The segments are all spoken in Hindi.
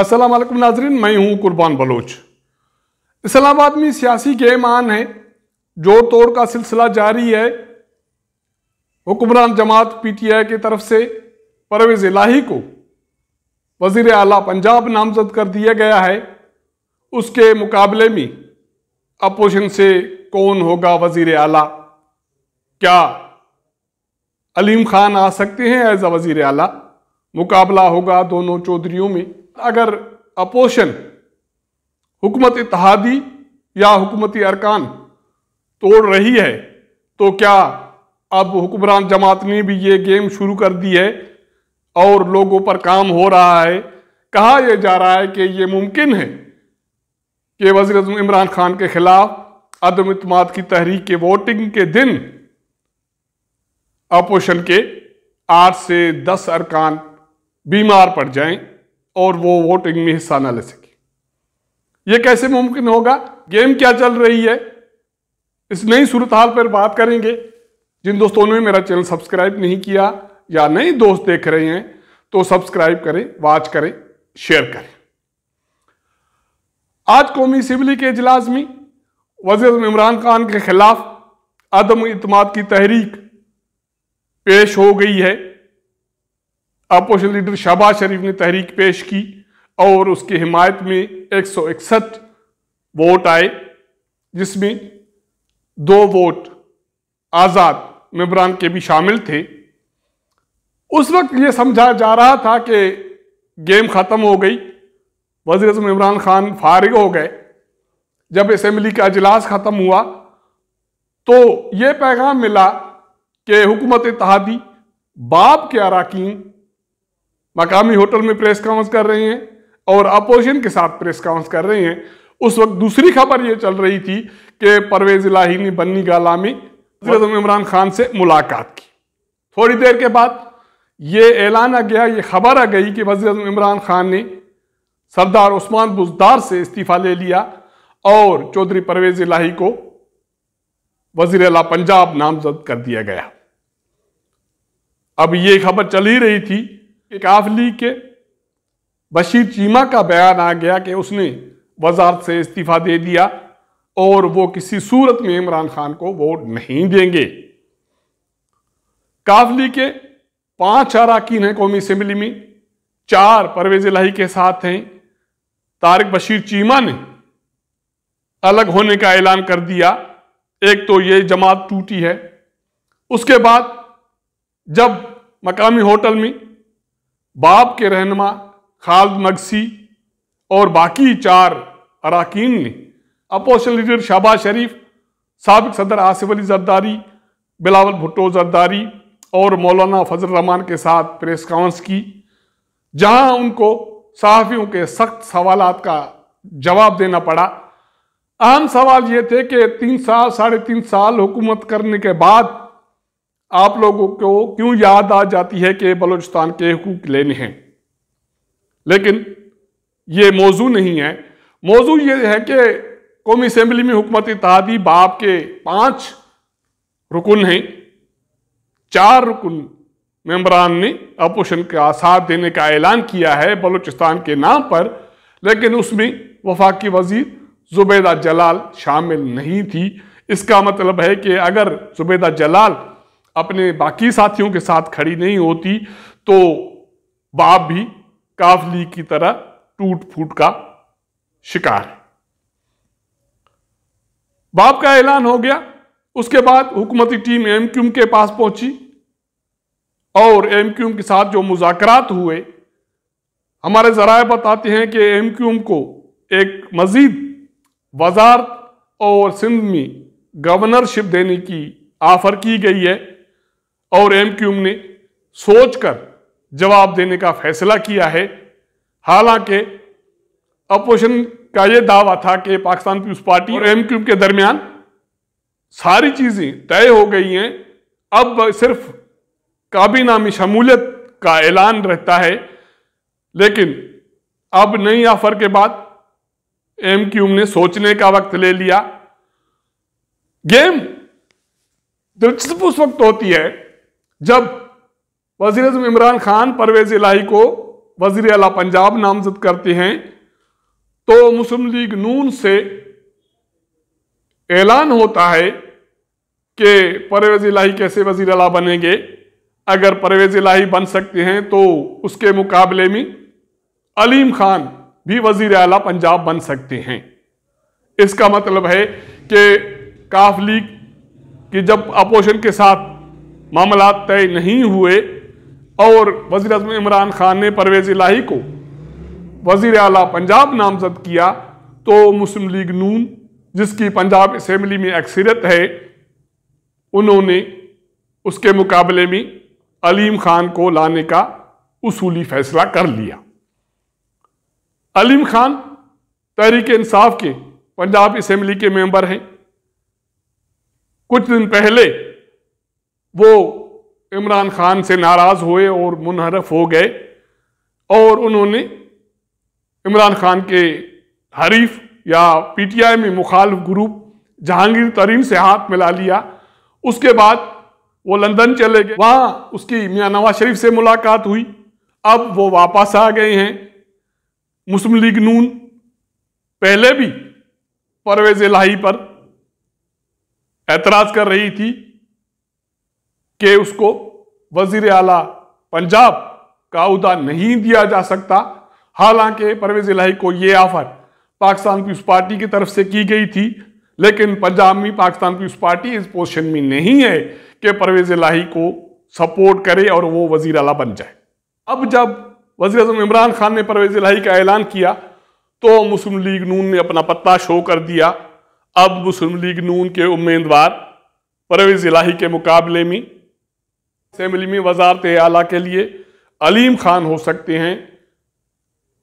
असलम नाजरीन मैं हूं कुर्बान बलोच इस्लामाबाद में सियासी गेम आन है जोड़ तोड़ का सिलसिला जारी है हुक्मरान जमात पीटीआई की तरफ से परवेज इलाही को वजीर अला पंजाब नामजद कर दिया गया है उसके मुकाबले में अपोजिशन से कौन होगा वजीर आला क्या अलीम खान आ सकते हैं एज अ वजीर आला मुकाबला होगा दोनों चौधरीों में अगर अपोशन हुकूमत इतिहादी या हुकूमती अरकान तोड़ रही है तो क्या अब हुक्मरान जमात ने भी ये गेम शुरू कर दी है और लोगों पर काम हो रहा है कहा यह जा रहा है कि ये मुमकिन है कि वजी अजम इमरान खान के खिलाफ अदम इतम की तहरीक के वोटिंग के दिन अपोजिशन के आठ से दस अरकान बीमार पड़ जाएं और वो वोटिंग में हिस्सा ना ले सके ये कैसे मुमकिन होगा गेम क्या चल रही है इस नई सूरत हाल पर बात करेंगे जिन दोस्तों ने मेरा चैनल सब्सक्राइब नहीं किया या नए दोस्त देख रहे हैं तो सब्सक्राइब करें वॉच करें शेयर करें आज कौमी असम्बली के अजलास में वजीर इमरान खान के खिलाफ अदम अतमाद की तहरीक पेश हो गई है अपोजिशन लीडर शहबाज शरीफ ने तहरीक पेश की और उसकी हिमायत में एक सौ इकसठ वोट आए जिसमें दो वोट आज़ाद मेम्बरान के भी शामिल थे उस वक्त ये समझा जा रहा था कि गेम ख़त्म हो गई वजी अजम इमरान खान फारिग हो गए जब असम्बली का अजलास ख़त्म हुआ तो ये पैगाम मिला कि हुकूमत इतिहादी बाप के अरकान मकामी होटल में प्रेस कॉन्फ्रेंस कर रहे हैं और अपोजिशन के साथ प्रेस कॉन्फ्रेंस कर रहे हैं उस वक्त दूसरी खबर ये चल रही थी कि परवेज इलाही ने बन्नी गाला में इमरान खान से मुलाकात की थोड़ी देर के बाद ये ऐलान आ गया ये खबर आ गई कि वजी इमरान खान ने सरदार उस्मान बुजदार से इस्तीफा ले लिया और चौधरी परवेज इलाही को वजीर अला पंजाब नामजद कर दिया गया अब ये खबर चल ही रही थी कि काफली के बशीर चीमा का बयान आ गया कि उसने वजारत से इस्तीफा दे दिया और वो किसी सूरत में इमरान खान को वोट नहीं देंगे काफली के पांच अरकान हैं कौमी असम्बली में चार परवेज लाही के साथ हैं तारिक बशीर चीमा ने अलग होने का ऐलान कर दिया एक तो ये जमात टूटी है उसके बाद जब मकामी होटल में बाप के रहनमा खालद मगसी और बाकी चार अरकान ने अपोजिशन लीडर शहबाज शरीफ सबक सदर आसिफ अली जरदारी बिलावल भुट्टो जरदारी और मौलाना फजल रहमान के साथ प्रेस कॉन्फ्रेंस की जहां उनको सहाफ़ियों के सख्त सवाल का जवाब देना पड़ा अहम सवाल ये थे कि तीन साल साढ़े तीन साल हुकूमत करने के बाद आप लोगों को क्यों याद आ जाती है कि बलूचिस्तान के हकूक लेने हैं लेकिन ये मौजू नहीं है मौजू ये है कि कौमी असम्बली में हुकूमत इतिहादी बाप के पांच रुकन हैं चार रुकन मेम्बरान ने अपोशन का साथ देने का ऐलान किया है बलूचिस्तान के नाम पर लेकिन उसमें वफाकी वजीर जुबैदा जलाल शामिल नहीं थी इसका मतलब है कि अगर जुबैदा जलाल अपने बाकी साथियों के साथ खड़ी नहीं होती तो बाप भी काफली की तरह टूट फूट का शिकार है बाप का ऐलान हो गया उसके बाद हुकूमती टीम एमक्यूम के पास पहुंची और एम क्यूम के साथ जो मुजाकरात हुए हमारे ज़रा बताते हैं कि एम क्यूम को एक मज़ीद वजारत और सिंध में गवर्नरशिप देने की आफर की गई है और एम क्यूम ने सोचकर जवाब देने का फैसला किया है हालांकि अपोजिशन का यह दावा था कि पाकिस्तान पीपल्स पार्टी और एम क्यूम के दरमियान सारी चीज़ें तय हो गई हैं अब सिर्फ में शमूलियत का ऐलान रहता है लेकिन अब नई ऑफर के बाद एम क्यूम ने सोचने का वक्त ले लिया गेम दिलचस्प उस वक्त होती है जब वजीर इमरान खान परवेज इलाही को वजीर अला पंजाब नामजद करते हैं तो मुस्लिम लीग नून से ऐलान होता है कि परवेज इलाही कैसे वजीर अला बनेंगे अगर परवेज इलाही बन सकते हैं तो उसके मुकाबले में अलीम खान भी वजीर अला पंजाब बन सकते हैं इसका मतलब है कि काफ लीग की जब अपोजिशन के साथ मामला तय नहीं हुए और वजी अजम इमरान खान ने परवेज इलाही को वजीर अला पंजाब नामजद किया तो मुस्लिम लीग नून जिसकी पंजाब असम्बली में अक्सरियत है उन्होंने उसके मुकाबले में अलीम खान को लाने का उसूली फैसला कर लिया अलीम खान तहरीक इंसाफ के पंजाब असम्बली के मेंबर हैं कुछ दिन पहले वो इमरान खान से नाराज़ हुए और मुनहरफ हो गए और उन्होंने इमरान खान के हरीफ या पीटीआई में मुखालफ ग्रुप जहांगीर तरीन से हाथ मिला लिया उसके बाद वो लंदन चले गए वहाँ उसकी मियाँ नवाज शरीफ से मुलाकात हुई अब वो वापस आ गए हैं मुस्लिम लीग नून पहले भी परवेज लाही पर एतराज़ कर रही थी कि उसको वजीर आला पंजाब का उदा नहीं दिया जा सकता हालांकि परवेज लाही को ये ऑफर पाकिस्तान पीपल्स पार्टी की तरफ से की गई थी लेकिन पंजाब में पाकिस्तान पीपल्स पार्टी इस पोजिशन में नहीं है कि परवेज इलाही को सपोर्ट करे और वो वजीर अला बन जाए अब जब वजी अजम इमरान खान ने परवेज इलाही का ऐलान किया तो मुस्लिम लीग नून ने अपना पत्ता शो कर दिया अब मुस्लिम लीग नून के उम्मीदवार परवेज इलाही के मुकाबले में असम्बली में वजारत आला के लिए अलीम खान हो सकते हैं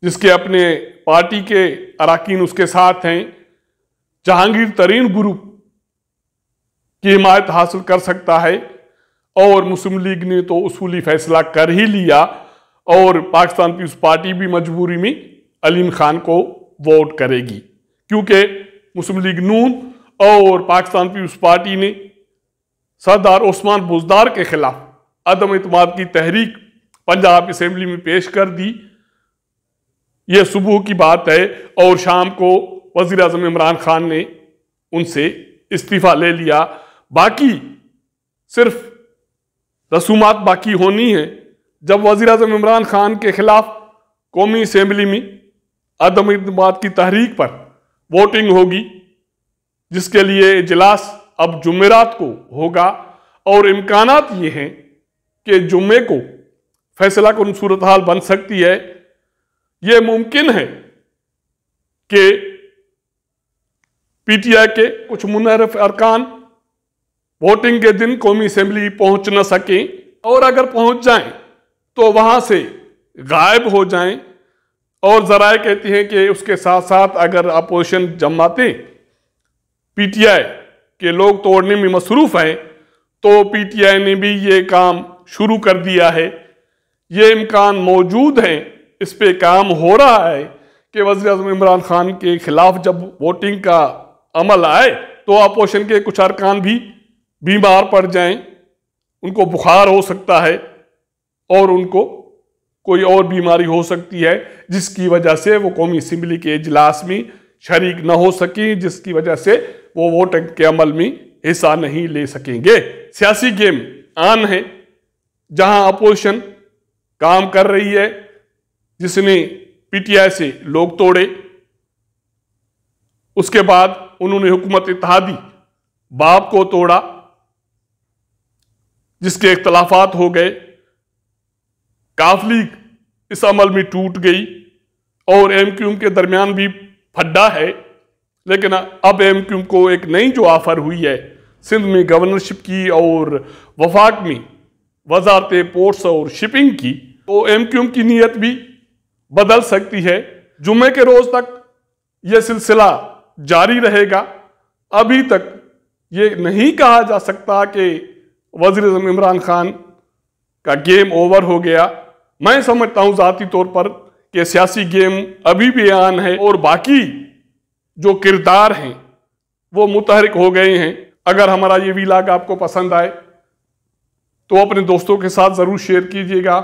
जिसके अपने पार्टी के अरकान उसके साथ हैं जहांगीर तरीन ग्रुप की हिमायत हासिल कर सकता है और मुस्लिम लीग ने तो उसूली फैसला कर ही लिया और पाकिस्तान पीपल्स पार्टी भी मजबूरी में अलीम खान को वोट करेगी क्योंकि मुस्लिम लीग नून और पाकिस्तान पीपल्स पार्टी ने सरदार ओस्मान बुजदार के खिलाफ अदम इतमाद की तहरीक पंजाब असम्बली में पेश कर दी यह सुबह की बात है और शाम को वजीर अजम इमरान खान ने उनसे इस्तीफ़ा ले लिया बाकी सिर्फ रसूमात बाकी होनी है जब वजी अजम इमरान खान के खिलाफ कौमी असम्बली में अदम इतमाद की तहरीक पर वोटिंग होगी जिसके लिए इजलास अब जुमेरात को होगा और इम्कान ये हैं कि जुमे को फैसला कन सूरत हाल बन सकती है ये मुमकिन है कि पीटीआई के कुछ मुनरफ अरकान वोटिंग के दिन कौमी असेंबली पहुंच ना सकें और अगर पहुंच जाएं तो वहां से गायब हो जाएं और जराए कहती हैं कि उसके साथ साथ अगर अपोजिशन जमाते पीटीआई के लोग तोड़ने में मसरूफ़ हैं तो पीटीआई ने भी ये काम शुरू कर दिया है ये इम्कान मौजूद हैं इस पर काम हो रहा है कि वजी अजम इमरान खान के खिलाफ जब वोटिंग का अमल आए तो अपोजिशन के कुछ अरकान भी बीमार पड़ जाएं उनको बुखार हो सकता है और उनको कोई और बीमारी हो सकती है जिसकी वजह से वो कौमी असम्बली के इजलास में शरीक न हो सकें जिसकी वजह से वो वोट के अमल में हिस्सा नहीं ले सकेंगे सियासी गेम आन है जहां अपोजिशन काम कर रही है जिसने पीटीआई से लोग तोड़े उसके बाद उन्होंने हुकूमत इतिहादी बाप को तोड़ा जिसके इख्तलाफात हो गए काफ लीग इस अमल में टूट गई और एम क्यूम के दरमियान भी फड्डा है लेकिन अब एम क्यूम को एक नई जो ऑफर हुई है सिंध में गवर्नरशिप की और वफाक में वजारत पोर्ट्स और शिपिंग की तो एम क्यूम की नीयत भी बदल सकती है जुमे के रोज़ तक यह सिलसिला जारी रहेगा अभी तक ये नहीं कहा जा सकता कि वजीर अजम इमरान खान का गेम ओवर हो गया मैं समझता हूँ ज़ाती तौर पर कि सियासी गेम अभी भी आन है और बाकी जो किरदार हैं वो मुतहरक हो गए हैं अगर हमारा ये वीलाग आपको पसंद आए तो अपने दोस्तों के साथ ज़रूर शेयर कीजिएगा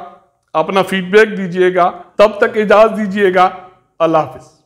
अपना फीडबैक दीजिएगा तब तक इजाज़ दीजिएगा अल्लाह हाफिज़